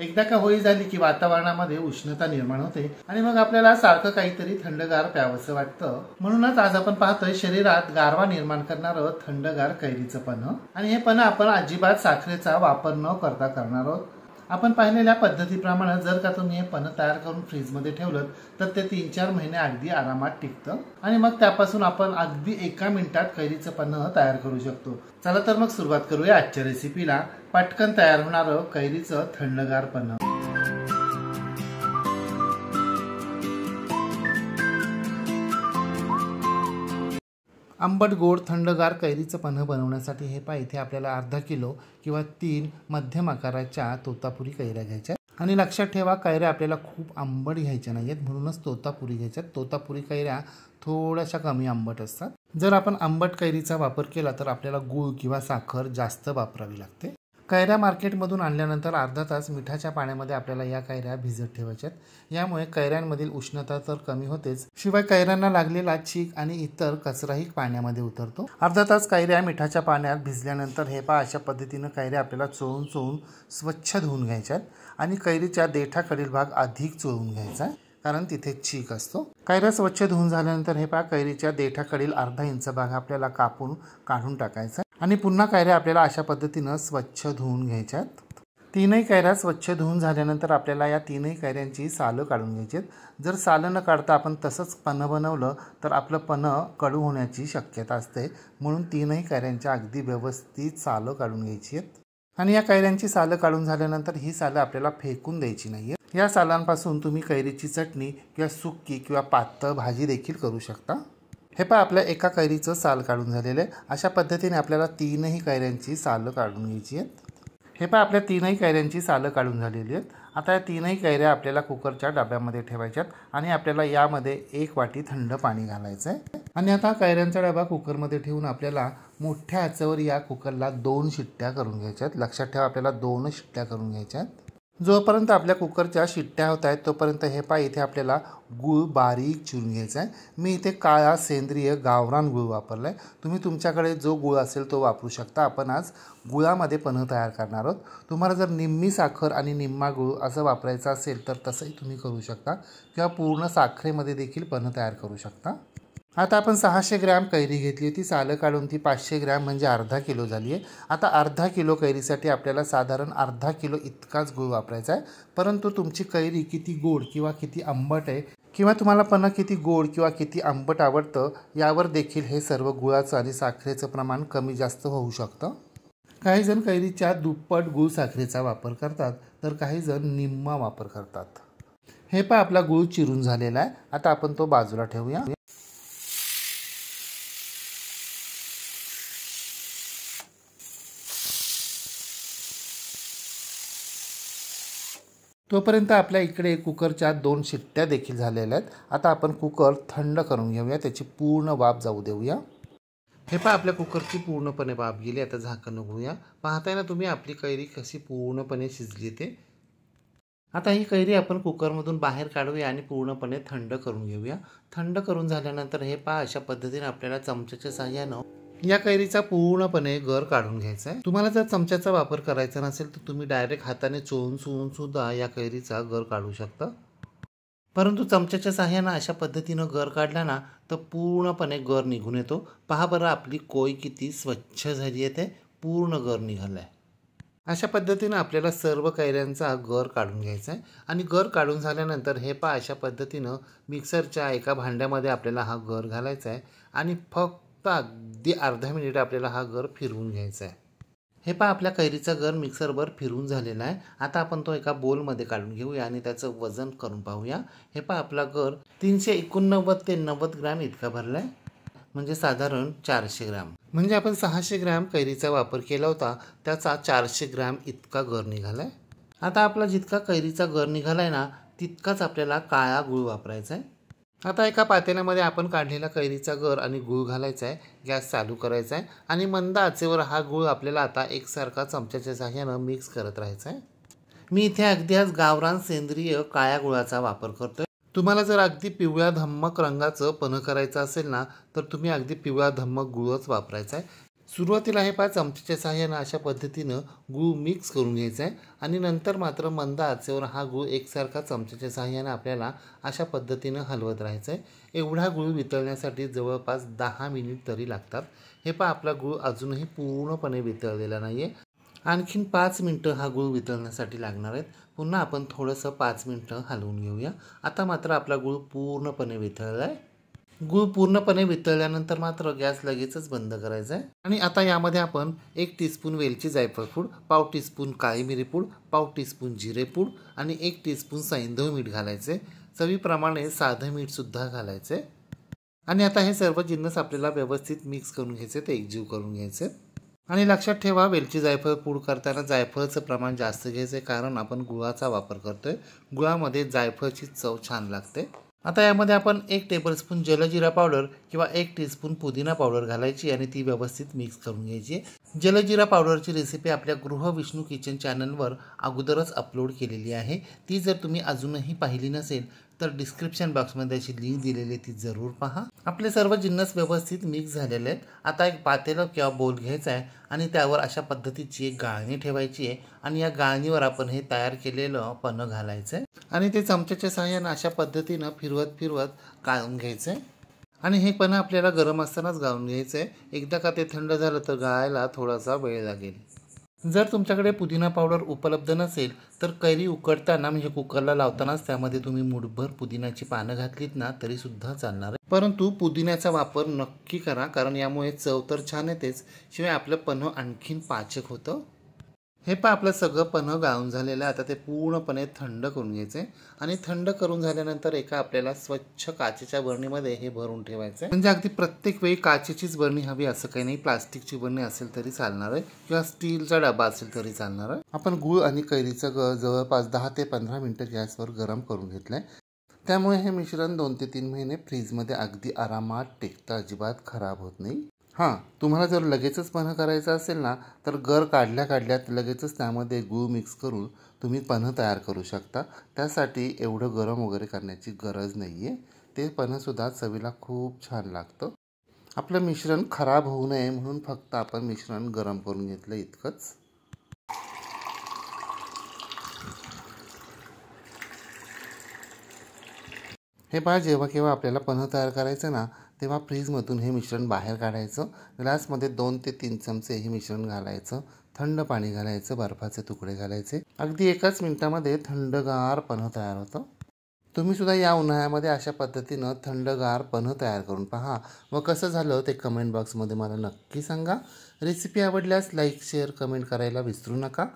एकदा का होळी झाली की वातावरणामध्ये उष्णता निर्माण होते आणि मग आपल्याला सारखं काहीतरी थंडगार प्यावस वाटतं म्हणूनच आज आपण पाहतोय शरीरात गारवा निर्माण करणारं थंडगार कैरीचं पण आणि हे पण आपण अजिबात साखरेचा वापर न करता करणार आहोत आपण पाहिलेल्या पद्धतीप्रमाणे जर का तुम्ही हे पन तयार करून फ्रीजमध्ये ठेवलं तर ते तीन चार महिने अगदी आरामात टिकतं आणि मग त्यापासून आपण अगदी एका मिनिटात कैरीचं पन तयार करू शकतो चला तर मग सुरुवात करूया आजच्या रेसिपीला पटकन तयार होणार कैरीचं थंडगार पन्ह आंबट गोड थंडगार कैरीचं पन्ह बनवण्यासाठी हे पाय इथे आपल्याला अर्धा किलो किंवा तीन मध्यम आकाराच्या तोतापुरी कैऱ्या घ्यायच्या आणि लक्षात ठेवा कैऱ्या आपल्याला खूप आंबट घ्यायच्या नाही आहेत म्हणूनच तोतापुरी घ्यायच्या तोतापुरी कैऱ्या थोड्याशा कमी आंबट असतात जर आपण आंबट कैरीचा वापर केला तर आपल्याला गूळ किंवा साखर जास्त वापरावी लागते कैऱ्या मार्केटमधून आणल्यानंतर अर्धा तास मिठाच्या पाण्यामध्ये आपल्याला या कैऱ्या भिजत ठेवायच्यात यामुळे कैऱ्यांमधील उष्णता तर कमी होतेच शिवाय कैऱ्यांना लागलेला चीक आणि इतर कचराही पाण्यामध्ये उतरतो अर्धा तास कैऱ्या मिठाच्या पाण्यात भिजल्यानंतर हे पा अशा पद्धतीनं कैऱ्या आपल्याला चोळून चोळून स्वच्छ धुवून घ्यायच्यात आणि कैरीच्या देठाकडील भाग अधिक चोळून घ्यायचा कारण तिथे चीक असतो कैऱ्या स्वच्छ धुवून झाल्यानंतर हे पा कैरीच्या देठाकडील अर्धा इंच भाग आपल्याला कापून काढून टाकायचा आणि पुन्हा कायऱ्या आपल्याला अशा पद्धतीनं स्वच्छ धुवून घ्यायच्यात तीनही कैऱ्या स्वच्छ धुवून झाल्यानंतर आपल्याला या तीनही कैऱ्यांची सालं काढून घ्यायची आहेत जर सालं न काढता आपण तसंच पनं बनवलं तर आपलं पनं कडू होण्याची शक्यता असते म्हणून तीनही कैऱ्यांच्या अगदी व्यवस्थित सालं काढून घ्यायची आहेत आणि या कैऱ्यांची सालं काढून झाल्यानंतर ही सालं आपल्याला फेकून द्यायची नाही या सालांपासून तुम्ही कैरीची चटणी किंवा सुक्की किंवा पातळ भाजी देखील करू शकता हे पहा आपल्या एका कैरीचं साल काढून झालेलं आहे अशा पद्धतीने आपल्याला तीनही कैऱ्यांची सालं काढून घ्यायची आहेत हे पहा आपल्या तीनही कैऱ्यांची सालं काढून झालेली आहेत आता या तीनही कैऱ्या आपल्याला कुकरच्या डब्यामध्ये ठेवायच्यात आणि आपल्याला यामध्ये एक वाटी थंड पाणी घालायचं आहे आणि आता कैऱ्यांचा डबा कुकरमध्ये ठेवून आपल्याला मोठ्या आचेवर या कुकरला दोन शिट्ट्या करून घ्यायच्यात लक्षात ठेवा आपल्याला दोन शिट्ट्या करून घ्यायच्यात जोपर्यंत आपल्या कुकरच्या शिट्ट्या होत आहेत तोपर्यंत हे पाय इथे आपल्याला गूळ बारीक चिरून घ्यायचं आहे मी इथे काळा सेंद्रिय गावरान गूळ वापरला आहे तुम्ही तुमच्याकडे जो गूळ असेल तो वापरू शकता आपण आज गुळामध्ये पन्ह तयार करणार आहोत तुम्हाला जर निम्मी साखर आणि निम्मा गूळ असं वापरायचं असेल तर तसंही तुम्ही करू शकता किंवा पूर्ण साखरेमध्ये देखील पन्ह तयार करू शकता आता आपण सहाशे ग्रॅम कैरी घेतली ती सालं काढून ती पाचशे ग्रॅम म्हणजे अर्धा किलो झाली आहे आता अर्धा किलो कैरीसाठी आपल्याला साधारण अर्धा किलो इतकाच गूळ वापरायचा आहे परंतु तुमची कैरी किती गोड किंवा किती आंबट आहे किंवा तुम्हाला पन्हा किती गोड किंवा किती आंबट आवडतं यावर देखील हे सर्व गुळाचं आणि साखरेचं प्रमाण कमी जास्त होऊ शकतं काही जण कैरीच्या दुप्पट गुळ साखरेचा वापर करतात तर काही जण निम्मा वापर करतात हे पण आपला गुळ चिरून झालेला आहे आता आपण तो बाजूला ठेवूया तोपर्यंत आपल्या इकडे कुकरच्या दोन शिट्ट्या देखील झालेल्या आहेत आता आपण कुकर थंड करून घेऊया त्याची पूर्ण वाफ जाऊ देऊया हे पहा आपल्या कुकरची पूर्णपणे वाफ गेली आता झाकण उघडूया पाहताय ना तुम्ही आपली कैरी कशी पूर्णपणे शिजली ते आता ही कैरी आपण कुकरमधून बाहेर काढूया आणि पूर्णपणे थंड करून घेऊया थंड करून झाल्यानंतर हे पहा अशा पद्धतीने आपल्याला चमच्याच्या सहाय्यानं या कैरीचा पूर्णपणे गर काढून घ्यायचा आहे तुम्हाला जर चमच्याचा वापर करायचा नसेल तर तुम्ही डायरेक्ट हाताने चोळून चोळून सुद्धा या कैरीचा गर काढू शकता परंतु चमच्याच्या साह्यानं अशा पद्धतीनं गर काढला ना तर पूर्णपणे गर निघून येतो पहा बरं आपली कोय किती स्वच्छ झाली आहे ते पूर्ण गर निघाला आहे अशा पद्धतीनं आपल्याला सर्व कैऱ्यांचा गर काढून घ्यायचा आहे आणि गर काढून झाल्यानंतर हे पहा अशा पद्धतीनं मिक्सरच्या एका भांड्यामध्ये आपल्याला हा गर घालायचा आहे आणि फक्त तर अगदी अर्धा मिनिट आपल्याला हा गर फिरवून घ्यायचा आहे हे पहा आपल्या कैरीचा गर मिक्सरवर फिरवून झालेला आहे आता आपण तो एका बोलमध्ये काढून घेऊया आणि त्याचं वजन करून पाहूया हे पहा आपला गर तीनशे एकोणनव्वद ते नव्वद ग्रॅम इतका भरला आहे म्हणजे साधारण चारशे ग्रॅम म्हणजे आपण सहाशे ग्रॅम कैरीचा वापर केला होता त्याचा चारशे ग्रॅम इतका गर निघाला आहे आता आपला जितका कैरीचा गर निघाला आहे ना तितकाच आपल्याला काळा गूळ वापरायचा आहे आता एका पातेल्यामध्ये आपण काढलेला कैरीचा गर आणि गूळ घालायचा आहे गॅस चालू करायचा आहे आणि मंद आचेवर हा गूळ आपल्याला आता एकसारखा चमच्याच्या साह्यानं मिक्स करत राहायचा आहे मी इथे अगदी आज गावरान सेंद्रिय काळ्या गुळाचा वापर करतोय तुम्हाला जर अगदी पिवळ्या धम्मक रंगाचं पनं करायचं असेल ना तर तुम्ही अगदी पिवळ्या धम्मक गुळच वापरायचा आहे सुरुवातीला हे पाच चमचेच्या साह्यानं अशा पद्धतीनं गूळ मिक्स करून घ्यायचा आहे आणि नंतर मात्र मंद आचेवर हा गूळ एकसारखा चमच्याच्या सहाय्यानं आपल्याला अशा पद्धतीनं हलवत राहायचं आहे एवढा गूळ वितळण्यासाठी जवळपास दहा मिनिट तरी लागतात हे पहा आपला गूळ अजूनही पूर्णपणे वितळलेला नाही आहे आणखीन पाच मिनटं हा गूळ वितळण्यासाठी लागणार आहेत पुन्हा आपण थोडंसं पाच मिनटं हलवून घेऊया आता मात्र आपला गूळ पूर्णपणे वितळला आहे गूळ पूर्णपणे वितळल्यानंतर मात्र गॅस लगेचच बंद करायचा आहे आणि आता यामध्ये आपण एक टीस्पून वेलची जायफळ पूड पाव टीस्पून काळी मिरी पूड पाव टीस्पून जिरे पूड आणि एक टीस्पून सैंधव मीठ घालायचे चवीप्रमाणे साधं मीठसुद्धा घालायचे आणि आता हे सर्व जिन्नस आपल्याला व्यवस्थित मिक्स करून घ्यायचे ते एकजीव करून घ्यायचे आणि लक्षात ठेवा वेलची जायफळ पूड करताना जायफळचं प्रमाण जास्त घ्यायचं कारण आपण गुळाचा वापर करतोय गुळामध्ये जायफळची चव छान लागते आता यामध्ये आपण एक टेबलस्पून जलजिरा पावडर किंवा एक टीस्पून पुदिना पावडर घालायची आणि ती व्यवस्थित मिक्स करून घ्यायची जलजिरा पावडरची रेसिपी आपल्या गृह विष्णू किचन चॅनलवर अगोदरच अपलोड केलेली आहे ती जर तुम्ही अजूनही पाहिली नसेल तर डिस्क्रिप्शन बॉक्समध्ये अशी लिंक दिलेली ती जरूर पहा आपले सर्व जिन्नस व्यवस्थित मिक्स झालेले आहेत आता एक पातेलं किंवा बोल घ्यायचा आहे आणि त्यावर अशा पद्धतीची एक गाळणी ठेवायची आहे आणि या गाळणीवर आपण हे तयार केलेलं पण घालायचं आहे आणि ते चमच्याच्या सहाय्यानं अशा पद्धतीनं फिरवत फिरवत गाळून घ्यायचं आहे आणि हे पण आपल्याला गरम असतानाच गाळून घ्यायचं आहे एकदा का ते थंड झालं तर गाळायला थोडासा वेळ लागेल जर तुमच्याकडे पुदिना पावडर उपलब्ध नसेल तर कैरी उकडताना म्हणजे कुकरला लावतानाच त्यामध्ये तुम्ही मुठभर पुदिन्याची पानं घातलीत ना सुद्धा चालणार आहे परंतु पुदिन्याचा वापर नक्की करा कारण यामुळे चव तर छान येतेच शिवाय आपलं पन्ह आणखीन पाचक होतं हे पहा आपलं सगळं पन्हं गाळून झालेलं आहे आता ते पूर्णपणे थंड करून घ्यायचे आणि थंड करून झाल्यानंतर एका आपल्याला स्वच्छ काचेच्या बरणीमध्ये हे भरून ठेवायचं आहे म्हणजे अगदी प्रत्येक वेळी काचेचीच बरणी हवी असं काही नाही प्लास्टिकची बरणी असेल तरी चालणार आहे किंवा स्टीलचा डबा असेल तरी चालणार आहे आपण गूळ आणि कैरीचं जवळपास दहा ते पंधरा मिनटं गॅसवर गरम करून घेतलं त्यामुळे हे मिश्रण दोन ते तीन महिने फ्रीजमध्ये अगदी आरामात टेकता अजिबात खराब होत नाही हां तुम्हाला जर लगेचच पन्ह करायचं असेल ना तर गर काढल्या काढल्यात लगेचच त्यामध्ये गूळ मिक्स करून तुम्ही पन्ह तयार करू शकता त्यासाठी एवढं गरम वगैरे करण्याची गरज नाही आहे ते पन्हसुद्धा चवीला खूप छान लागतं आपलं मिश्रण खराब होऊ नये म्हणून फक्त आपण मिश्रण गरम करून घेतलं इतकंच हे पहा जेव्हा केव्हा आपल्याला पन्ह तयार करायचं ना तेव्हा फ्रीजमधून हे मिश्रण बाहेर काढायचं ग्लासमध्ये दोन ते तीन चमचे हे मिश्रण घालायचं थंड पाणी घालायचं बर्फाचे तुकडे घालायचे अगदी एकाच मिनिटामध्ये थंडगार पन्ह तयार होतं तुम्ही सुद्धा या उन्हाळ्यामध्ये अशा पद्धतीनं थंडगार पन्ह तयार करून पहा व कसं झालं ते कमेंट बॉक्समध्ये मला नक्की सांगा रेसिपी आवडल्यास लाईक शेअर कमेंट करायला विसरू नका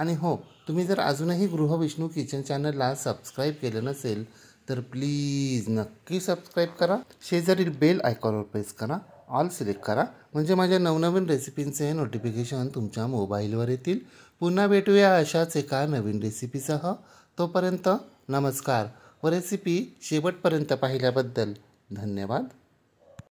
आणि हो तुम्ही जर अजूनही गृहविष्णू किचन चॅनलला सबस्क्राईब केलं नसेल तर प्लीज नक्की सबस्क्राईब करा शेजारील बेल आयकॉनवर प्रेस करा ऑल सिलेक्ट करा म्हणजे माझ्या नवनवीन रेसिपींचे नोटिफिकेशन तुमच्या मोबाईलवर येतील पुन्हा भेटूया अशाच एका नवीन रेसिपीसह तोपर्यंत नमस्कार व रेसिपी शेवटपर्यंत पाहिल्याबद्दल धन्यवाद